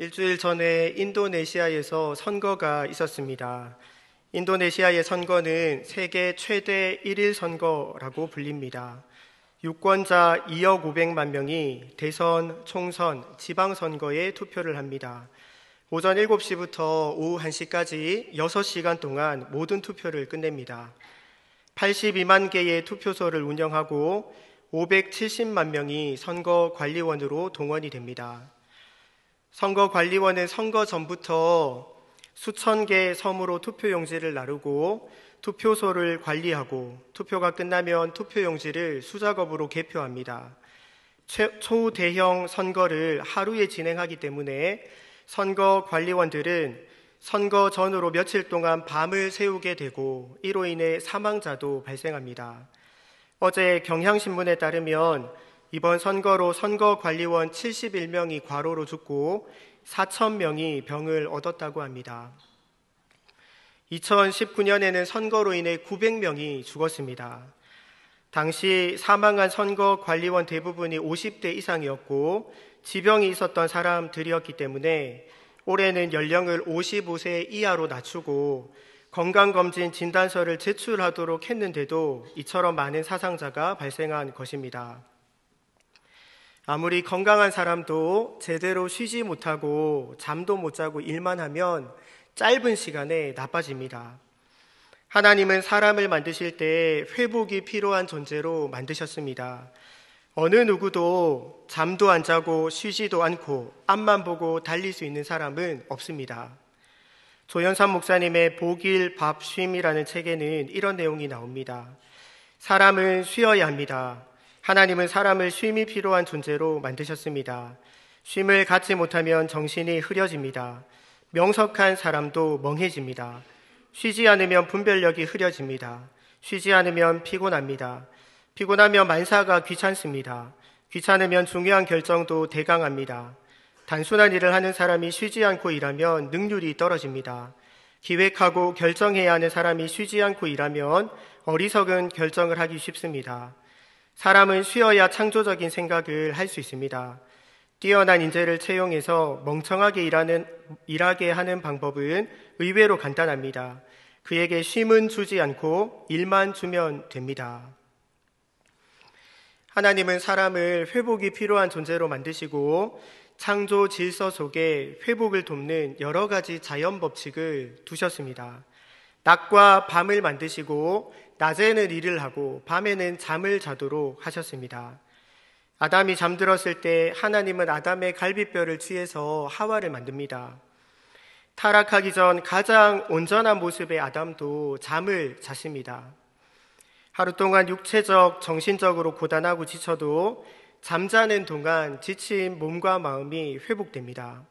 일주일 전에 인도네시아에서 선거가 있었습니다. 인도네시아의 선거는 세계 최대 1일 선거라고 불립니다. 유권자 2억 5 0 0만 명이 대선, 총선, 지방선거에 투표를 합니다. 오전 7시부터 오후 1시까지 6시간 동안 모든 투표를 끝냅니다. 82만 개의 투표소를 운영하고 570만 명이 선거 관리원으로 동원이 됩니다. 선거관리원은 선거 전부터 수천 개의 섬으로 투표용지를 나르고 투표소를 관리하고 투표가 끝나면 투표용지를 수작업으로 개표합니다. 최, 초대형 선거를 하루에 진행하기 때문에 선거 관리원들은 선거 전으로 며칠 동안 밤을 새우게 되고 이로 인해 사망자도 발생합니다. 어제 경향신문에 따르면 이번 선거로 선거관리원 71명이 과로로 죽고 4천명이 병을 얻었다고 합니다. 2019년에는 선거로 인해 900명이 죽었습니다. 당시 사망한 선거 관리원 대부분이 50대 이상이었고 지병이 있었던 사람들이었기 때문에 올해는 연령을 55세 이하로 낮추고 건강검진 진단서를 제출하도록 했는데도 이처럼 많은 사상자가 발생한 것입니다. 아무리 건강한 사람도 제대로 쉬지 못하고 잠도 못 자고 일만 하면 짧은 시간에 나빠집니다. 하나님은 사람을 만드실 때 회복이 필요한 존재로 만드셨습니다. 어느 누구도 잠도 안 자고 쉬지도 않고 앞만 보고 달릴 수 있는 사람은 없습니다. 조현삼 목사님의 복일 밥 쉼이라는 책에는 이런 내용이 나옵니다. 사람은 쉬어야 합니다. 하나님은 사람을 쉼이 필요한 존재로 만드셨습니다. 쉼을 갖지 못하면 정신이 흐려집니다. 명석한 사람도 멍해집니다. 쉬지 않으면 분별력이 흐려집니다. 쉬지 않으면 피곤합니다. 피곤하면 만사가 귀찮습니다. 귀찮으면 중요한 결정도 대강합니다. 단순한 일을 하는 사람이 쉬지 않고 일하면 능률이 떨어집니다. 기획하고 결정해야 하는 사람이 쉬지 않고 일하면 어리석은 결정을 하기 쉽습니다. 사람은 쉬어야 창조적인 생각을 할 수 있습니다. 뛰어난 인재를 채용해서 멍청하게 일하는, 일하게 하는 방법은 의외로 간단합니다. 그에게 쉼은 주지 않고 일만 주면 됩니다. 하나님은 사람을 회복이 필요한 존재로 만드시고 창조 질서 속에 회복을 돕는 여러 가지 자연 법칙을 두셨습니다. 낮과 밤을 만드시고 낮에는 일을 하고 밤에는 잠을 자도록 하셨습니다. 아담이 잠들었을 때 하나님은 아담의 갈비뼈를 취해서 하와를 만듭니다. 타락하기 전 가장 온전한 모습의 아담도 잠을 잤습니다. 하루 동안 육체적, 정신적으로 고단하고 지쳐도 잠자는 동안 지친 몸과 마음이 회복됩니다.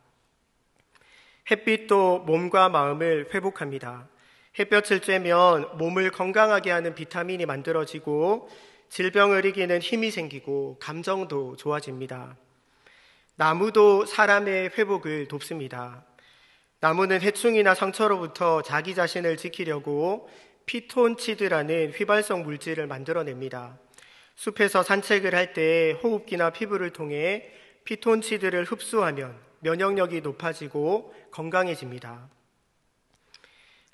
햇빛도 몸과 마음을 회복합니다. 햇볕을 쬐면 몸을 건강하게 하는 비타민이 만들어지고 질병을 이기는 힘이 생기고 감정도 좋아집니다. 나무도 사람의 회복을 돕습니다. 나무는 해충이나 상처로부터 자기 자신을 지키려고 피톤치드라는 휘발성 물질을 만들어냅니다. 숲에서 산책을 할 때 호흡기나 피부를 통해 피톤치드를 흡수하면 면역력이 높아지고 건강해집니다.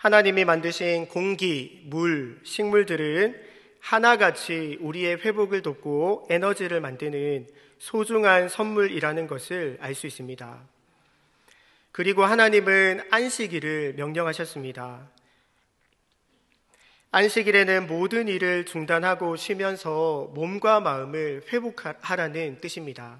하나님이 만드신 공기, 물, 식물들은 하나같이 우리의 회복을 돕고 에너지를 만드는 소중한 선물이라는 것을 알 수 있습니다. 그리고 하나님은 안식일을 명령하셨습니다. 안식일에는 모든 일을 중단하고 쉬면서 몸과 마음을 회복하라는 뜻입니다.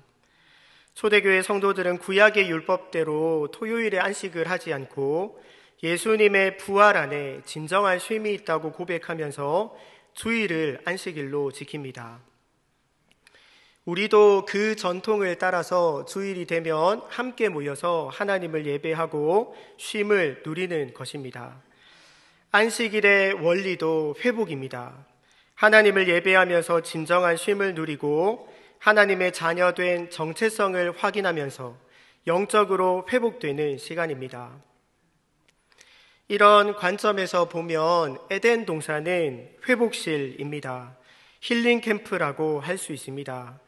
초대교회 성도들은 구약의 율법대로 토요일에 안식을 하지 않고 예수님의 부활 안에 진정한 쉼이 있다고 고백하면서 주일을 안식일로 지킵니다. 우리도 그 전통을 따라서 주일이 되면 함께 모여서 하나님을 예배하고 쉼을 누리는 것입니다. 안식일의 원리도 회복입니다. 하나님을 예배하면서 진정한 쉼을 누리고 하나님의 자녀된 정체성을 확인하면서 영적으로 회복되는 시간입니다. 이런 관점에서 보면 에덴 동산은 회복실입니다. 힐링 캠프라고 할 수 있습니다.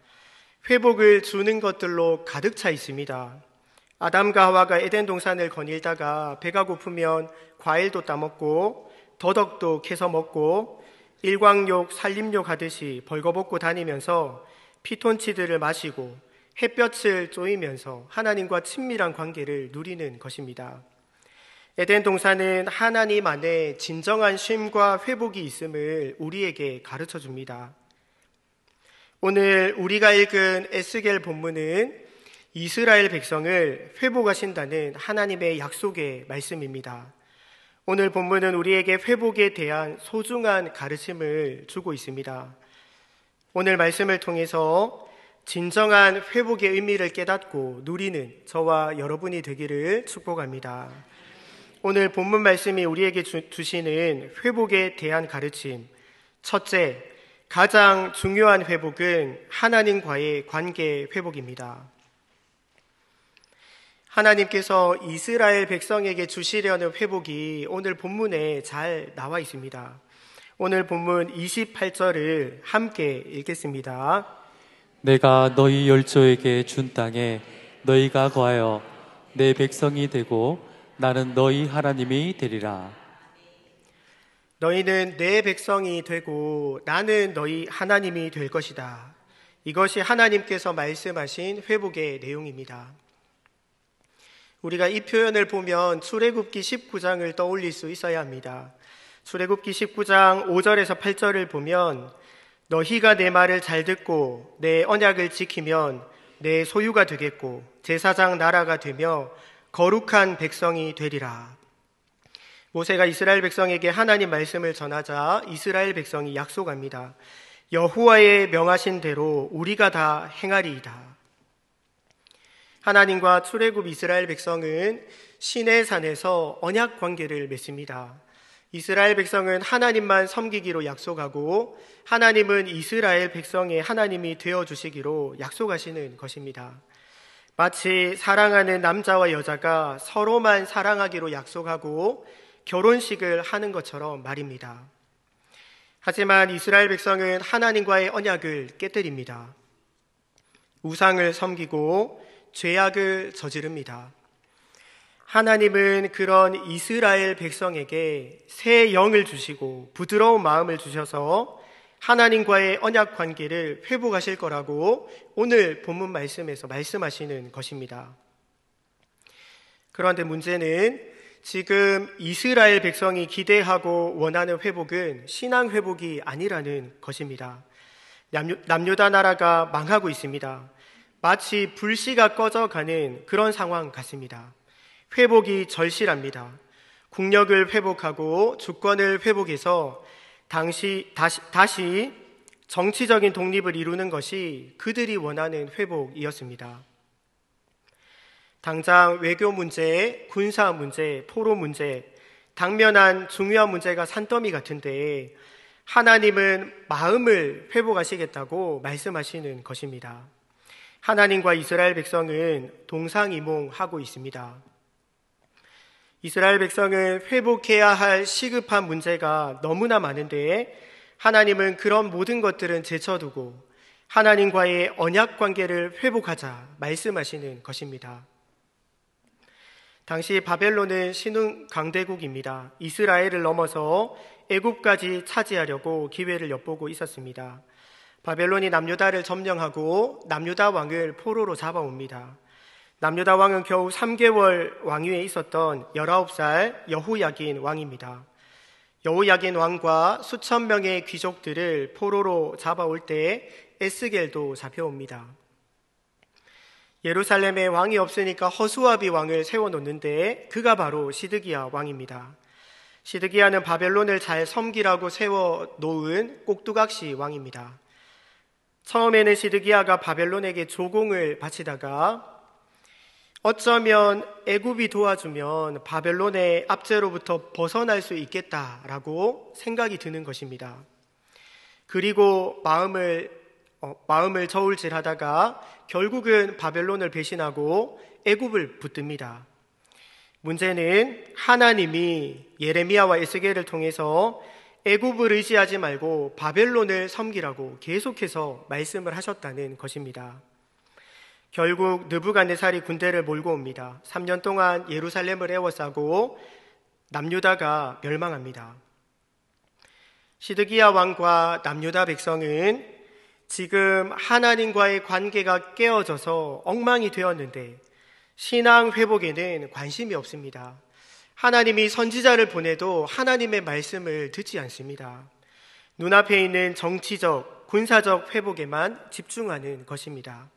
회복을 주는 것들로 가득 차 있습니다. 아담과 하와가 에덴 동산을 거닐다가 배가 고프면 과일도 따먹고 더덕도 캐서 먹고 일광욕, 산림욕 하듯이 벌거벗고 다니면서 피톤치드를 마시고 햇볕을 쪼이면서 하나님과 친밀한 관계를 누리는 것입니다. 에덴 동산은 하나님 안에 진정한 쉼과 회복이 있음을 우리에게 가르쳐 줍니다. 오늘 우리가 읽은 에스겔 본문은 이스라엘 백성을 회복하신다는 하나님의 약속의 말씀입니다. 오늘 본문은 우리에게 회복에 대한 소중한 가르침을 주고 있습니다. 오늘 말씀을 통해서 진정한 회복의 의미를 깨닫고 누리는 저와 여러분이 되기를 축복합니다. 오늘 본문 말씀이 우리에게 주시는 회복에 대한 가르침. 첫째, 가장 중요한 회복은 하나님과의 관계 회복입니다. 하나님께서 이스라엘 백성에게 주시려는 회복이 오늘 본문에 잘 나와 있습니다. 오늘 본문 28절을 함께 읽겠습니다. 내가 너희 열조에게 준 땅에 너희가 과하여내 백성이 되고 나는 너희 하나님이 되리라. 너희는 내 백성이 되고 나는 너희 하나님이 될 것이다. 이것이 하나님께서 말씀하신 회복의 내용입니다. 우리가 이 표현을 보면 출애굽기 19장을 떠올릴 수 있어야 합니다. 출애굽기 19장 5절에서 8절을 보면 너희가 내 말을 잘 듣고 내 언약을 지키면 내 소유가 되겠고 제사장 나라가 되며 거룩한 백성이 되리라. 모세가 이스라엘 백성에게 하나님 말씀을 전하자 이스라엘 백성이 약속합니다. 여호와의 명하신 대로 우리가 다 행하리이다. 하나님과 출애굽 이스라엘 백성은 신의 산에서 언약 관계를 맺습니다. 이스라엘 백성은 하나님만 섬기기로 약속하고 하나님은 이스라엘 백성의 하나님이 되어 주시기로 약속하시는 것입니다. 마치 사랑하는 남자와 여자가 서로만 사랑하기로 약속하고 결혼식을 하는 것처럼 말입니다. 하지만 이스라엘 백성은 하나님과의 언약을 깨뜨립니다. 우상을 섬기고 죄악을 저지릅니다. 하나님은 그런 이스라엘 백성에게 새 영을 주시고 부드러운 마음을 주셔서 하나님과의 언약 관계를 회복하실 거라고 오늘 본문 말씀에서 말씀하시는 것입니다. 그런데 문제는 지금 이스라엘 백성이 기대하고 원하는 회복은 신앙 회복이 아니라는 것입니다. 남유, 다 나라가 망하고 있습니다. 마치 불씨가 꺼져가는 그런 상황 같습니다. 회복이 절실합니다. 국력을 회복하고 주권을 회복해서 당시 다시, 다시 정치적인 독립을 이루는 것이 그들이 원하는 회복이었습니다. 당장 외교 문제, 군사 문제, 포로 문제, 당면한 중요한 문제가 산더미 같은데 하나님은 마음을 회복하시겠다고 말씀하시는 것입니다. 하나님과 이스라엘 백성은 동상이몽하고 있습니다. 이스라엘 백성은 회복해야 할 시급한 문제가 너무나 많은데 하나님은 그런 모든 것들은 제쳐두고 하나님과의 언약 관계를 회복하자 말씀하시는 것입니다. 당시 바벨론은 신흥 강대국입니다. 이스라엘을 넘어서 애굽까지 차지하려고 기회를 엿보고 있었습니다. 바벨론이 남유다를 점령하고 남유다 왕을 포로로 잡아옵니다. 남유다 왕은 겨우 3개월 왕위에 있었던 19살 여호야긴 왕입니다. 여호야긴 왕과 수천 명의 귀족들을 포로로 잡아올 때에 에스겔도 잡혀옵니다. 예루살렘에 왕이 없으니까 허수아비 왕을 세워놓는데 그가 바로 시드기야 왕입니다. 시드기야는 바벨론을 잘 섬기라고 세워놓은 꼭두각시 왕입니다. 처음에는 시드기야가 바벨론에게 조공을 바치다가 어쩌면 애굽이 도와주면 바벨론의 압제로부터 벗어날 수 있겠다라고 생각이 드는 것입니다. 그리고 마음을 어, 마음을 저울질하다가 결국은 바벨론을 배신하고 애굽을 붙듭니다. 문제는 하나님이 예레미야와 에스겔을 통해서 애굽을 의지하지 말고 바벨론을 섬기라고 계속해서 말씀을 하셨다는 것입니다. 결국 느부갓네살이 군대를 몰고 옵니다. 3년 동안 예루살렘을 에워싸고 남유다가 멸망합니다. 시드기야 왕과 남유다 백성은 지금 하나님과의 관계가 깨어져서 엉망이 되었는데 신앙 회복에는 관심이 없습니다. 하나님이 선지자를 보내도 하나님의 말씀을 듣지 않습니다. 눈앞에 있는 정치적, 군사적 회복에만 집중하는 것입니다.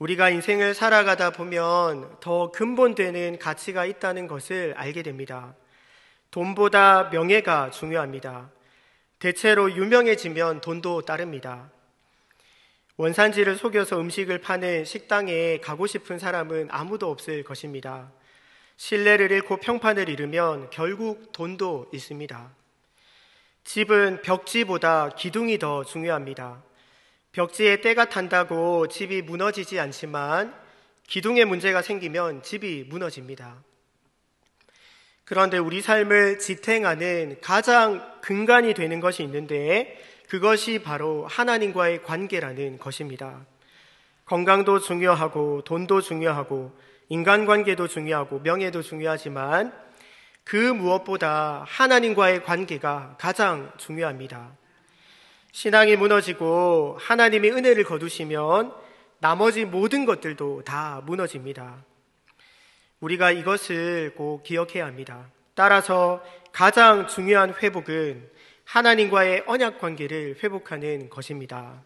우리가 인생을 살아가다 보면 더 근본되는 가치가 있다는 것을 알게 됩니다. 돈보다 명예가 중요합니다. 대체로 유명해지면 돈도 따릅니다. 원산지를 속여서 음식을 파는 식당에 가고 싶은 사람은 아무도 없을 것입니다. 신뢰를 잃고 평판을 잃으면 결국 돈도 있습니다. 집은 벽지보다 기둥이 더 중요합니다. 벽지에 때가 탄다고 집이 무너지지 않지만 기둥에 문제가 생기면 집이 무너집니다. 그런데 우리 삶을 지탱하는 가장 근간이 되는 것이 있는데 그것이 바로 하나님과의 관계라는 것입니다. 건강도 중요하고 돈도 중요하고 인간관계도 중요하고 명예도 중요하지만 그 무엇보다 하나님과의 관계가 가장 중요합니다. 신앙이 무너지고 하나님이 은혜를 거두시면 나머지 모든 것들도 다 무너집니다. 우리가 이것을 꼭 기억해야 합니다. 따라서 가장 중요한 회복은 하나님과의 언약 관계를 회복하는 것입니다.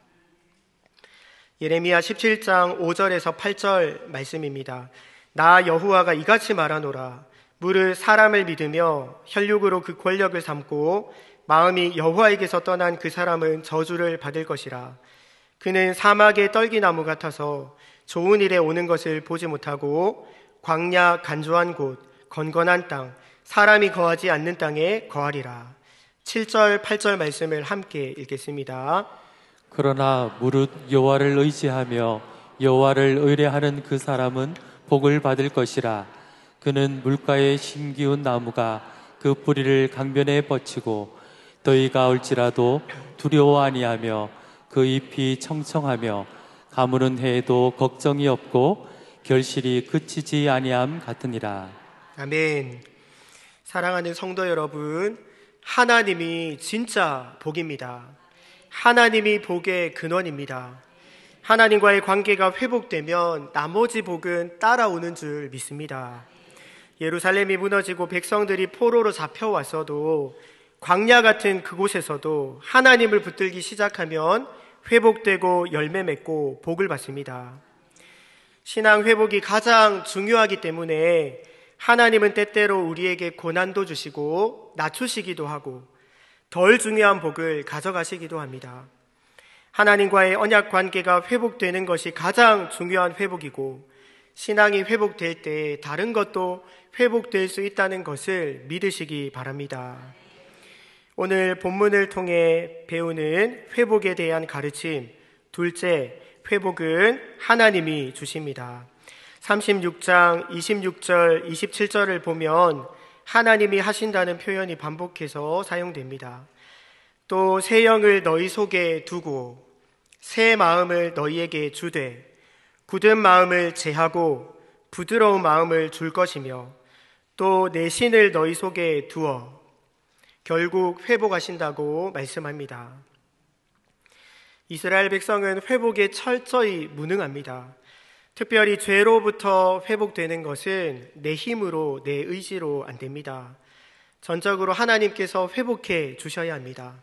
예레미야 17장 5절에서 8절 말씀입니다. 나 여호와가 이같이 말하노라. 물을 사람을 믿으며 혈육으로 그 권력을 삼고 마음이 여호와에게서 떠난 그 사람은 저주를 받을 것이라. 그는 사막의 떨기나무 같아서 좋은 일에 오는 것을 보지 못하고 광야 간조한 곳, 건건한 땅, 사람이 거하지 않는 땅에 거하리라. 7절, 8절 말씀을 함께 읽겠습니다. 그러나 무릇 여호와를 의지하며 여호와를 의뢰하는 그 사람은 복을 받을 것이라. 그는 물가에 신기운 나무가 그 뿌리를 강변에 뻗치고 너희가 올지라도 두려워 아니하며 그 잎이 청청하며 가물은 해에도 걱정이 없고 결실이 그치지 아니함 같으니라. 아멘. 사랑하는 성도 여러분, 하나님이 진짜 복입니다. 하나님이 복의 근원입니다. 하나님과의 관계가 회복되면 나머지 복은 따라오는 줄 믿습니다. 예루살렘이 무너지고 백성들이 포로로 잡혀왔어도 광야 같은 그곳에서도 하나님을 붙들기 시작하면 회복되고 열매 맺고 복을 받습니다. 신앙 회복이 가장 중요하기 때문에 하나님은 때때로 우리에게 고난도 주시고 낮추시기도 하고 덜 중요한 복을 가져가시기도 합니다. 하나님과의 언약 관계가 회복되는 것이 가장 중요한 회복이고 신앙이 회복될 때 다른 것도 회복될 수 있다는 것을 믿으시기 바랍니다. 오늘 본문을 통해 배우는 회복에 대한 가르침. 둘째, 회복은 하나님이 주십니다. 36장 26절, 27절을 보면 하나님이 하신다는 표현이 반복해서 사용됩니다. 또 새 영을 너희 속에 두고 새 마음을 너희에게 주되 굳은 마음을 제하고 부드러운 마음을 줄 것이며 또 내 신을 너희 속에 두어 결국 회복하신다고 말씀합니다. 이스라엘 백성은 회복에 철저히 무능합니다. 특별히 죄로부터 회복되는 것은 내 힘으로, 내 의지로 안 됩니다. 전적으로 하나님께서 회복해 주셔야 합니다.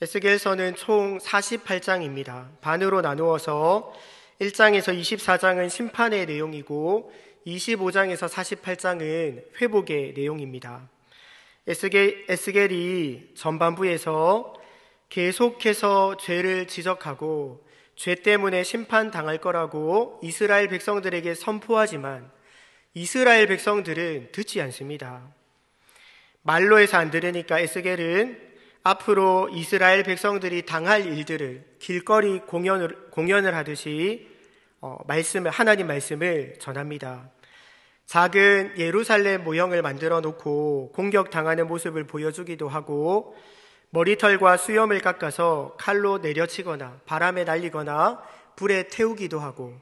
에스겔서는 총 48장입니다. 반으로 나누어서 1장에서 24장은 심판의 내용이고 25장에서 48장은 회복의 내용입니다. 에스겔, 에스겔이 전반부에서 계속해서 죄를 지적하고 죄 때문에 심판당할 거라고 이스라엘 백성들에게 선포하지만 이스라엘 백성들은 듣지 않습니다. 말로 해서 안 들으니까 에스겔은 앞으로 이스라엘 백성들이 당할 일들을 길거리 공연을, 공연을 하듯이 어, 말씀을, 하나님 말씀을 전합니다. 작은 예루살렘 모형을 만들어 놓고 공격당하는 모습을 보여주기도 하고 머리털과 수염을 깎아서 칼로 내려치거나 바람에 날리거나 불에 태우기도 하고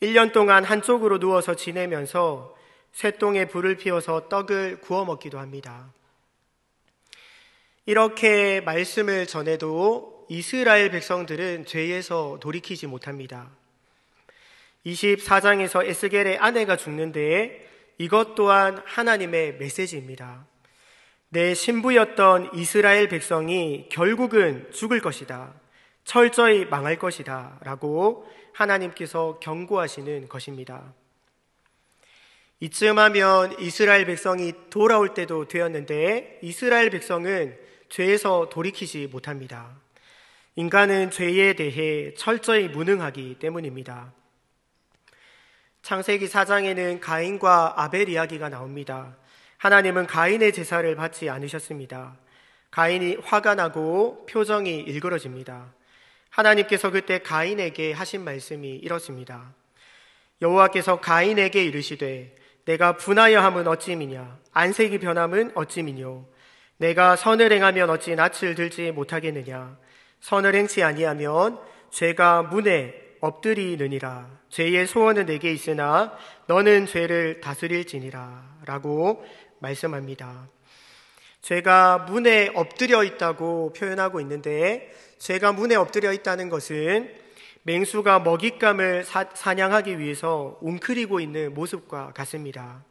1년 동안 한쪽으로 누워서 지내면서 쇠똥에 불을 피워서 떡을 구워 먹기도 합니다. 이렇게 말씀을 전해도 이스라엘 백성들은 죄에서 돌이키지 못합니다. 24장에서 에스겔의 아내가 죽는데 이것 또한 하나님의 메시지입니다. 내 신부였던 이스라엘 백성이 결국은 죽을 것이다. 철저히 망할 것이다. 라고 하나님께서 경고하시는 것입니다. 이쯤 하면 이스라엘 백성이 돌아올 때도 되었는데 이스라엘 백성은 죄에서 돌이키지 못합니다. 인간은 죄에 대해 철저히 무능하기 때문입니다. 창세기 4장에는 가인과 아벨 이야기가 나옵니다. 하나님은 가인의 제사를 받지 않으셨습니다. 가인이 화가 나고 표정이 일그러집니다. 하나님께서 그때 가인에게 하신 말씀이 이렇습니다. 여호와께서 가인에게 이르시되 내가 분하여 함은 어찌미냐 안색이 변함은 어찌미뇨 내가 선을 행하면 어찌 낯을 들지 못하겠느냐 선을 행치 아니하면 죄가 문에 엎드리느니라 죄의 소원은 내게 있으나 너는 죄를 다스릴지니라라고 말씀합니다. 죄가 문에 엎드려 있다고 표현하고 있는데 죄가 문에 엎드려 있다는 것은 맹수가 먹잇감을 사냥하기 위해서 웅크리고 있는 모습과 같습니다.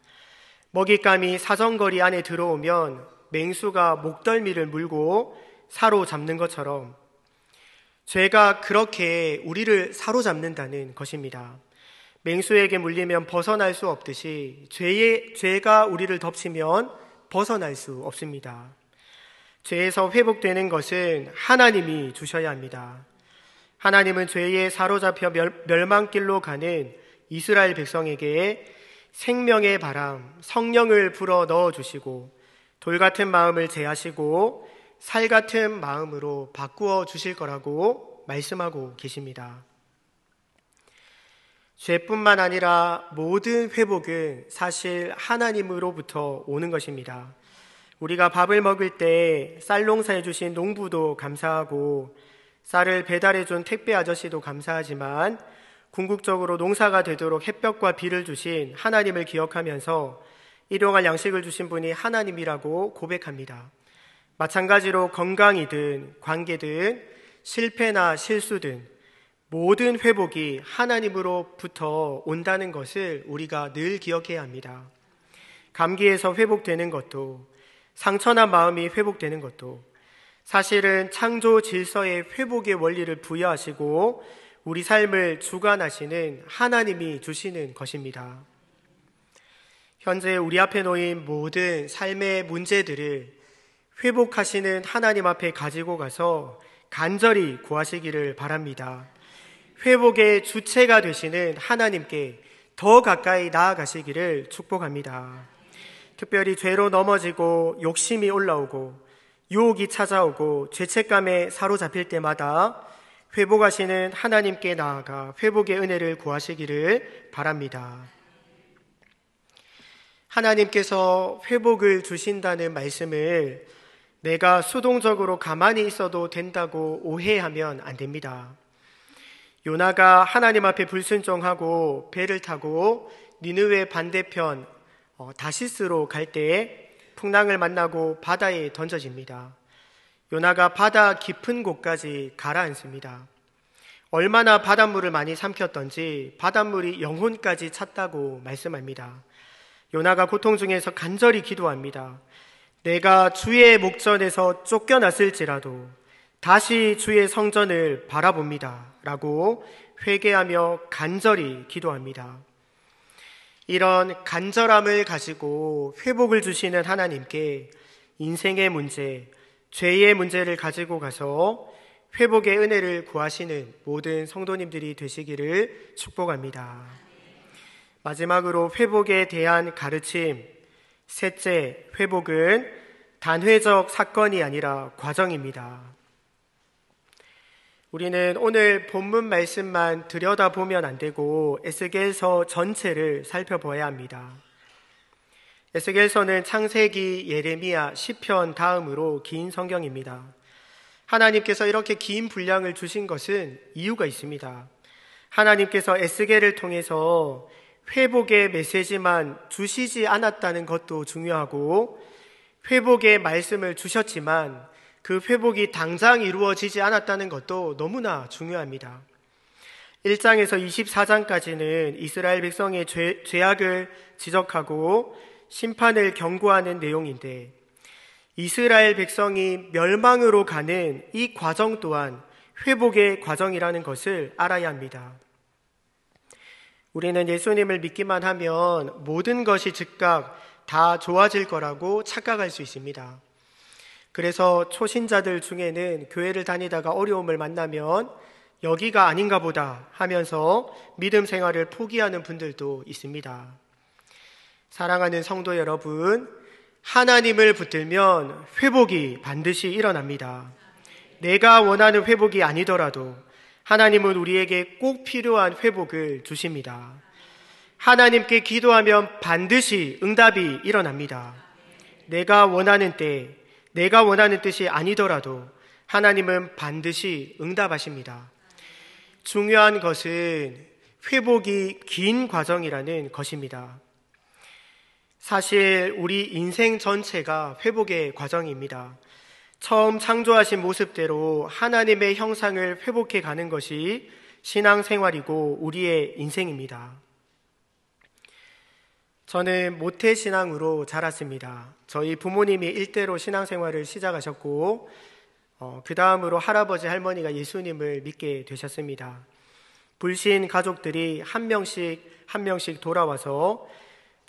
먹잇감이 사정거리 안에 들어오면 맹수가 목덜미를 물고 사로잡는 것처럼 죄가 그렇게 우리를 사로잡는다는 것입니다. 맹수에게 물리면 벗어날 수 없듯이 죄의, 죄가 우리를 덮치면 벗어날 수 없습니다. 죄에서 회복되는 것은 하나님이 주셔야 합니다. 하나님은 죄에 사로잡혀 멸망길로 가는 이스라엘 백성에게 생명의 바람, 성령을 불어 넣어 주시고 돌 같은 마음을 제하시고 살 같은 마음으로 바꾸어 주실 거라고 말씀하고 계십니다. 죄뿐만 아니라 모든 회복은 사실 하나님으로부터 오는 것입니다. 우리가 밥을 먹을 때 쌀 농사해 주신 농부도 감사하고 쌀을 배달해 준 택배 아저씨도 감사하지만 궁극적으로 농사가 되도록 햇볕과 비를 주신 하나님을 기억하면서 일용할 양식을 주신 분이 하나님이라고 고백합니다. 마찬가지로 건강이든 관계든 실패나 실수 등 모든 회복이 하나님으로부터 온다는 것을 우리가 늘 기억해야 합니다. 감기에서 회복되는 것도 상처나 마음이 회복되는 것도 사실은 창조 질서의 회복의 원리를 부여하시고 우리 삶을 주관하시는 하나님이 주시는 것입니다. 현재 우리 앞에 놓인 모든 삶의 문제들을 회복하시는 하나님 앞에 가지고 가서 간절히 구하시기를 바랍니다. 회복의 주체가 되시는 하나님께 더 가까이 나아가시기를 축복합니다. 특별히 죄로 넘어지고 욕심이 올라오고 유혹이 찾아오고 죄책감에 사로잡힐 때마다 회복하시는 하나님께 나아가 회복의 은혜를 구하시기를 바랍니다. 하나님께서 회복을 주신다는 말씀을 내가 수동적으로 가만히 있어도 된다고 오해하면 안 됩니다. 요나가 하나님 앞에 불순종하고 배를 타고 니느웨 반대편 어, 다시스로 갈 때에 풍랑을 만나고 바다에 던져집니다. 요나가 바다 깊은 곳까지 가라앉습니다. 얼마나 바닷물을 많이 삼켰던지 바닷물이 영혼까지 찼다고 말씀합니다. 요나가 고통 중에서 간절히 기도합니다. 내가 주의 목전에서 쫓겨났을지라도 다시 주의 성전을 바라봅니다. 라고 회개하며 간절히 기도합니다. 이런 간절함을 가지고 회복을 주시는 하나님께 인생의 문제, 죄의 문제를 가지고 가서 회복의 은혜를 구하시는 모든 성도님들이 되시기를 축복합니다. 마지막으로 회복에 대한 가르침, 셋째, 회복은 단회적 사건이 아니라 과정입니다. 우리는 오늘 본문 말씀만 들여다보면 안 되고 에스겔서 전체를 살펴봐야 합니다. 에스겔서는 창세기, 예레미야, 시편 다음으로 긴 성경입니다. 하나님께서 이렇게 긴 분량을 주신 것은 이유가 있습니다. 하나님께서 에스겔을 통해서 회복의 메시지만 주시지 않았다는 것도 중요하고 회복의 말씀을 주셨지만 그 회복이 당장 이루어지지 않았다는 것도 너무나 중요합니다. 1장에서 24장까지는 이스라엘 백성의 죄, 악을 지적하고 심판을 경고하는 내용인데 이스라엘 백성이 멸망으로 가는 이 과정 또한 회복의 과정이라는 것을 알아야 합니다. 우리는 예수님을 믿기만 하면 모든 것이 즉각 다 좋아질 거라고 착각할 수 있습니다. 그래서 초신자들 중에는 교회를 다니다가 어려움을 만나면 여기가 아닌가 보다 하면서 믿음 생활을 포기하는 분들도 있습니다. 사랑하는 성도 여러분, 하나님을 붙들면 회복이 반드시 일어납니다. 내가 원하는 회복이 아니더라도 하나님은 우리에게 꼭 필요한 회복을 주십니다. 하나님께 기도하면 반드시 응답이 일어납니다. 내가 원하는 때, 내가 원하는 뜻이 아니더라도 하나님은 반드시 응답하십니다. 중요한 것은 회복이 긴 과정이라는 것입니다. 사실 우리 인생 전체가 회복의 과정입니다. 처음 창조하신 모습대로 하나님의 형상을 회복해 가는 것이 신앙생활이고 우리의 인생입니다. 저는 모태신앙으로 자랐습니다. 저희 부모님이 일대로 신앙생활을 시작하셨고, 어, 그 다음으로 할아버지 할머니가 예수님을 믿게 되셨습니다. 불신 가족들이 한 명씩 한 명씩 돌아와서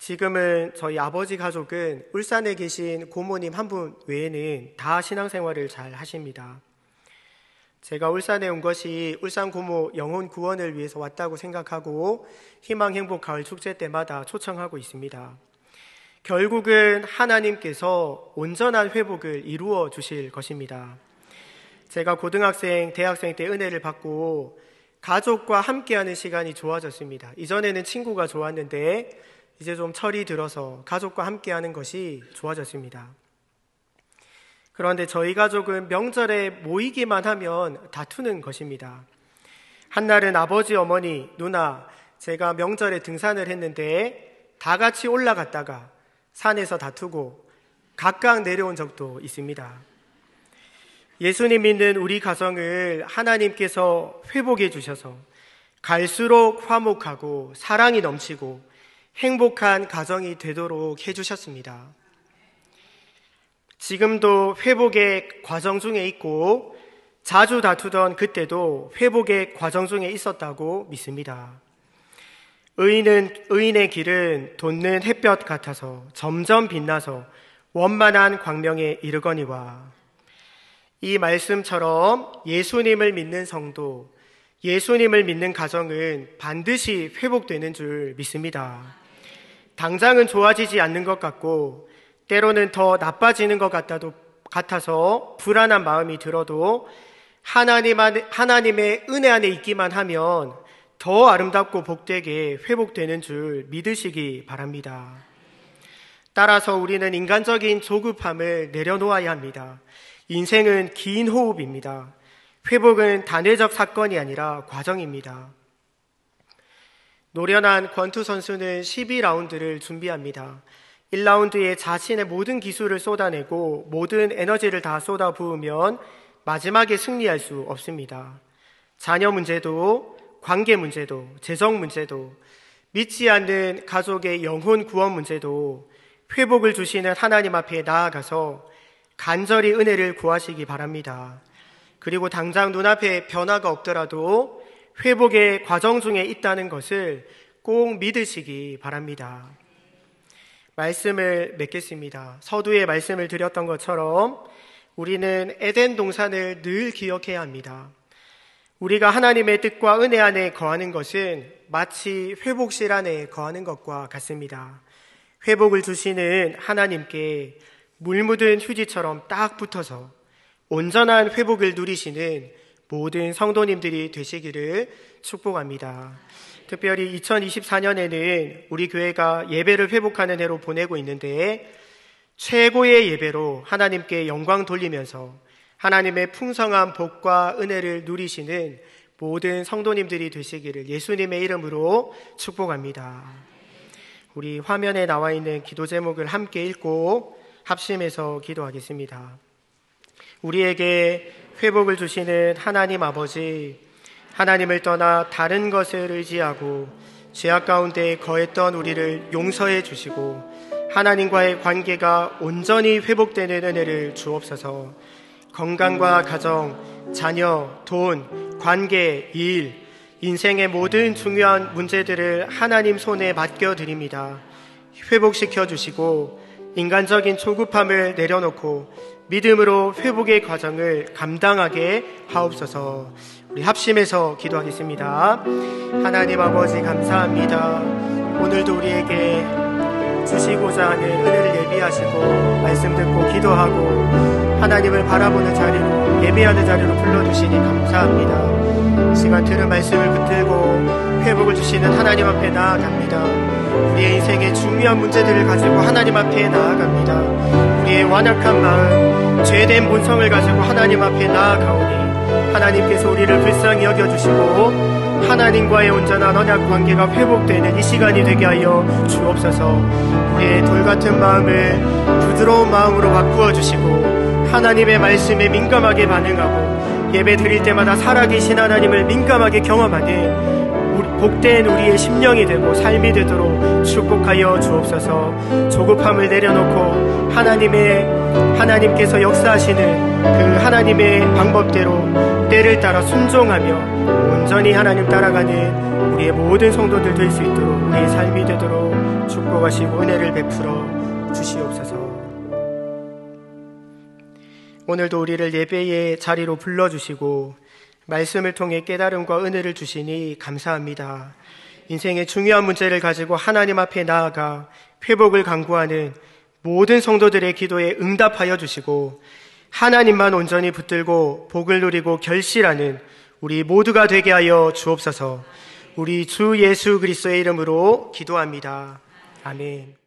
지금은 저희 아버지 가족은 울산에 계신 고모님 한 분 외에는 다 신앙생활을 잘 하십니다. 제가 울산에 온 것이 울산 고모 영혼 구원을 위해서 왔다고 생각하고 희망 행복 가을 축제 때마다 초청하고 있습니다. 결국은 하나님께서 온전한 회복을 이루어 주실 것입니다. 제가 고등학생, 대학생 때 은혜를 받고 가족과 함께하는 시간이 좋아졌습니다. 이전에는 친구가 좋았는데 이제 좀 철이 들어서 가족과 함께하는 것이 좋아졌습니다. 그런데 저희 가족은 명절에 모이기만 하면 다투는 것입니다. 한날은 아버지, 어머니, 누나, 제가 명절에 등산을 했는데 다 같이 올라갔다가 산에서 다투고 각각 내려온 적도 있습니다. 예수님 믿는 우리 가정을 하나님께서 회복해 주셔서 갈수록 화목하고 사랑이 넘치고 행복한 가정이 되도록 해주셨습니다. 지금도 회복의 과정 중에 있고 자주 다투던 그때도 회복의 과정 중에 있었다고 믿습니다. 의인은, 의인의 길은 돋는 햇볕 같아서 점점 빛나서 원만한 광명에 이르거니와 이 말씀처럼 예수님을 믿는 성도, 예수님을 믿는 가정은 반드시 회복되는 줄 믿습니다. 당장은 좋아지지 않는 것 같고 때로는 더 나빠지는 것 같아도 같아서 불안한 마음이 들어도 하나님 안 하나님의 은혜 안에 있기만 하면 더 아름답고 복되게 회복되는 줄 믿으시기 바랍니다. 따라서 우리는 인간적인 조급함을 내려놓아야 합니다. 인생은 긴 호흡입니다. 회복은 단회적 사건이 아니라 과정입니다. 노련한 권투 선수는 12라운드를 준비합니다. 1라운드에 자신의 모든 기술을 쏟아내고 모든 에너지를 다 쏟아 부으면 마지막에 승리할 수 없습니다. 자녀 문제도, 관계 문제도, 재정 문제도, 믿지 않는 가족의 영혼 구원 문제도 회복을 주시는 하나님 앞에 나아가서 간절히 은혜를 구하시기 바랍니다. 그리고 당장 눈앞에 변화가 없더라도 회복의 과정 중에 있다는 것을 꼭 믿으시기 바랍니다. 말씀을 맺겠습니다. 서두에 말씀을 드렸던 것처럼 우리는 에덴 동산을 늘 기억해야 합니다. 우리가 하나님의 뜻과 은혜 안에 거하는 것은 마치 회복실 안에 거하는 것과 같습니다. 회복을 주시는 하나님께 물 묻은 휴지처럼 딱 붙어서 온전한 회복을 누리시는 모든 성도님들이 되시기를 축복합니다. 특별히 2024년에는 우리 교회가 예배를 회복하는 해로 보내고 있는데 최고의 예배로 하나님께 영광 돌리면서 하나님의 풍성한 복과 은혜를 누리시는 모든 성도님들이 되시기를 예수님의 이름으로 축복합니다. 우리 화면에 나와 있는 기도 제목을 함께 읽고 합심해서 기도하겠습니다. 우리에게 회복을 주시는 하나님 아버지, 하나님을 떠나 다른 것을 의지하고 죄악 가운데 거했던 우리를 용서해 주시고 하나님과의 관계가 온전히 회복되는 은혜를 주옵소서 건강과 가정, 자녀, 돈, 관계, 일, 인생의 모든 중요한 문제들을 하나님 손에 맡겨드립니다. 회복시켜 주시고 인간적인 초급함을 내려놓고 믿음으로 회복의 과정을 감당하게 하옵소서 우리 합심해서 기도하겠습니다. 하나님 아버지 감사합니다. 오늘도 우리에게 주시고자 하는 은혜를 예비하시고 말씀 듣고 기도하고 하나님을 바라보는 자리로 예배하는 자리로 불러주시니 감사합니다. 시간 들은 말씀을 붙들고 회복을 주시는 하나님 앞에 나아갑니다. 우리의 인생의 중요한 문제들을 가지고 하나님 앞에 나아갑니다. 우리의 완악한 마음, 죄된 본성을 가지고 하나님 앞에 나아가오니 하나님께서 우리를 불쌍히 여겨주시고 하나님과의 온전한 언약 관계가 회복되는 이 시간이 되게 하여 주옵소서 우리의 돌같은 마음을 부드러운 마음으로 바꾸어 주시고 하나님의 말씀에 민감하게 반응하고 예배 드릴 때마다 살아계신 하나님을 민감하게 경험하되 복된 우리의 심령이 되고 삶이 되도록 축복하여 주옵소서 조급함을 내려놓고 하나님의 하나님께서 역사하시는 그 하나님의 방법대로 때를 따라 순종하며 온전히 하나님 따라가는 우리의 모든 성도들 될 수 있도록 우리의 삶이 되도록 축복하시고 은혜를 베풀어 주시옵소서 오늘도 우리를 예배의 자리로 불러주시고 말씀을 통해 깨달음과 은혜를 주시니 감사합니다. 인생의 중요한 문제를 가지고 하나님 앞에 나아가 회복을 강구하는 모든 성도들의 기도에 응답하여 주시고 하나님만 온전히 붙들고 복을 누리고 결실하는 우리 모두가 되게 하여 주옵소서. 우리 주 예수 그리스의 이름으로 기도합니다. 아멘.